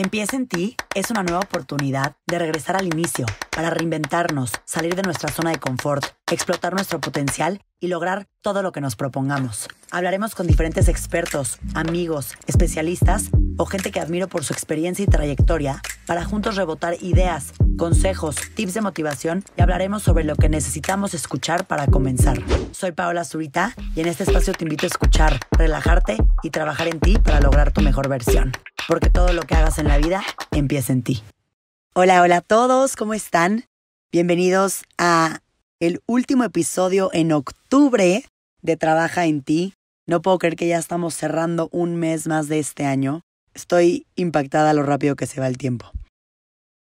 Empieza en ti es una nueva oportunidad de regresar al inicio, para reinventarnos, salir de nuestra zona de confort, explotar nuestro potencial y lograr todo lo que nos propongamos. Hablaremos con diferentes expertos, amigos, especialistas o gente que admiro por su experiencia y trayectoria para juntos rebotar ideas, consejos, tips de motivación y hablaremos sobre lo que necesitamos escuchar para comenzar. Soy Paola Zurita y en este espacio te invito a escuchar, relajarte y trabajar en ti para lograr tu mejor versión porque todo lo que hagas en la vida empieza en ti. Hola, hola a todos, ¿cómo están? Bienvenidos a el último episodio en octubre de Trabaja en ti. No puedo creer que ya estamos cerrando un mes más de este año. Estoy impactada lo rápido que se va el tiempo.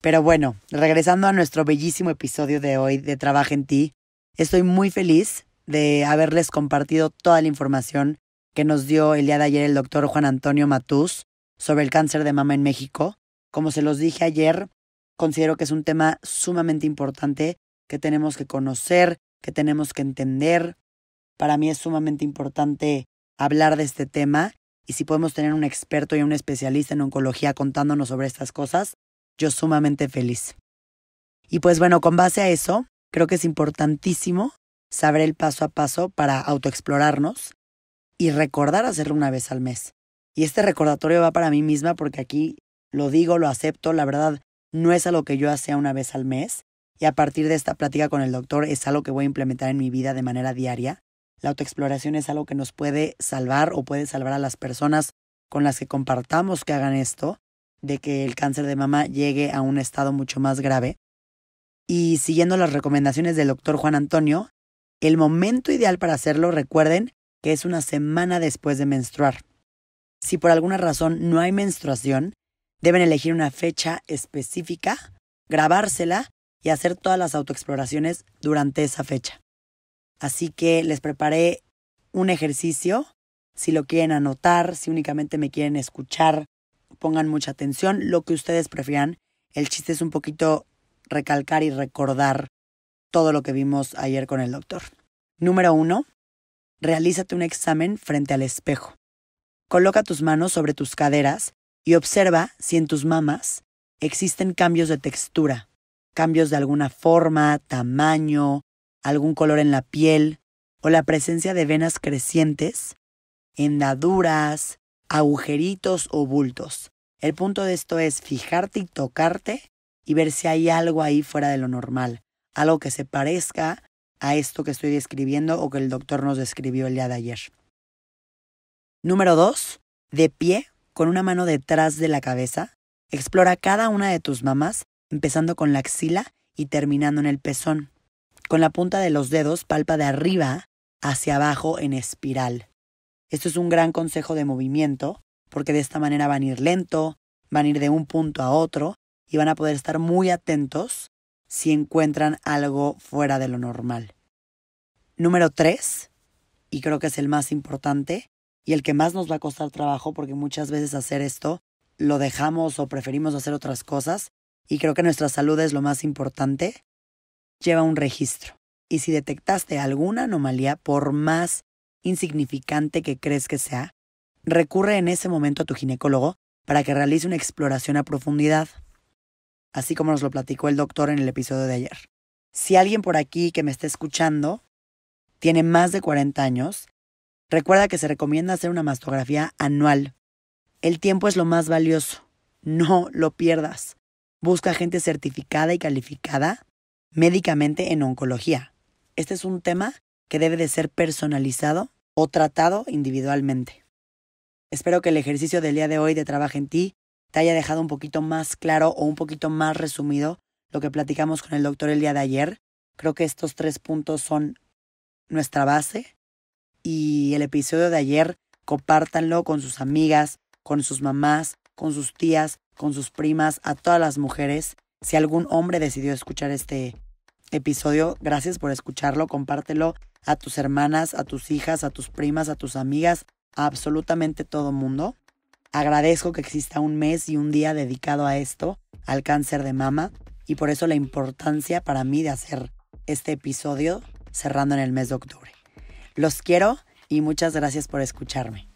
Pero bueno, regresando a nuestro bellísimo episodio de hoy de Trabaja en ti, estoy muy feliz de haberles compartido toda la información que nos dio el día de ayer el doctor Juan Antonio Matús sobre el cáncer de mama en México. Como se los dije ayer, considero que es un tema sumamente importante que tenemos que conocer, que tenemos que entender. Para mí es sumamente importante hablar de este tema y si podemos tener un experto y un especialista en oncología contándonos sobre estas cosas, yo sumamente feliz. Y pues bueno, con base a eso, creo que es importantísimo saber el paso a paso para autoexplorarnos y recordar hacerlo una vez al mes. Y este recordatorio va para mí misma porque aquí lo digo, lo acepto, la verdad no es algo que yo hacía una vez al mes. Y a partir de esta plática con el doctor es algo que voy a implementar en mi vida de manera diaria. La autoexploración es algo que nos puede salvar o puede salvar a las personas con las que compartamos que hagan esto, de que el cáncer de mama llegue a un estado mucho más grave. Y siguiendo las recomendaciones del doctor Juan Antonio, el momento ideal para hacerlo, recuerden, que es una semana después de menstruar si por alguna razón no hay menstruación, deben elegir una fecha específica, grabársela y hacer todas las autoexploraciones durante esa fecha. Así que les preparé un ejercicio, si lo quieren anotar, si únicamente me quieren escuchar, pongan mucha atención, lo que ustedes prefieran. El chiste es un poquito recalcar y recordar todo lo que vimos ayer con el doctor. Número uno, realízate un examen frente al espejo. Coloca tus manos sobre tus caderas y observa si en tus mamas existen cambios de textura, cambios de alguna forma, tamaño, algún color en la piel o la presencia de venas crecientes, hendaduras, agujeritos o bultos. El punto de esto es fijarte y tocarte y ver si hay algo ahí fuera de lo normal, algo que se parezca a esto que estoy describiendo o que el doctor nos describió el día de ayer. Número 2. De pie, con una mano detrás de la cabeza, explora cada una de tus mamas, empezando con la axila y terminando en el pezón. Con la punta de los dedos palpa de arriba hacia abajo en espiral. Esto es un gran consejo de movimiento, porque de esta manera van a ir lento, van a ir de un punto a otro y van a poder estar muy atentos si encuentran algo fuera de lo normal. Número 3, y creo que es el más importante, y el que más nos va a costar trabajo porque muchas veces hacer esto lo dejamos o preferimos hacer otras cosas y creo que nuestra salud es lo más importante, lleva un registro. Y si detectaste alguna anomalía, por más insignificante que crees que sea, recurre en ese momento a tu ginecólogo para que realice una exploración a profundidad, así como nos lo platicó el doctor en el episodio de ayer. Si alguien por aquí que me esté escuchando tiene más de 40 años, Recuerda que se recomienda hacer una mastografía anual. El tiempo es lo más valioso. No lo pierdas. Busca gente certificada y calificada médicamente en oncología. Este es un tema que debe de ser personalizado o tratado individualmente. Espero que el ejercicio del día de hoy de Trabaja en ti te haya dejado un poquito más claro o un poquito más resumido lo que platicamos con el doctor el día de ayer. Creo que estos tres puntos son nuestra base, y el episodio de ayer, compártanlo con sus amigas, con sus mamás, con sus tías, con sus primas, a todas las mujeres. Si algún hombre decidió escuchar este episodio, gracias por escucharlo, compártelo a tus hermanas, a tus hijas, a tus primas, a tus amigas, a absolutamente todo mundo. Agradezco que exista un mes y un día dedicado a esto, al cáncer de mama, y por eso la importancia para mí de hacer este episodio cerrando en el mes de octubre. Los quiero y muchas gracias por escucharme.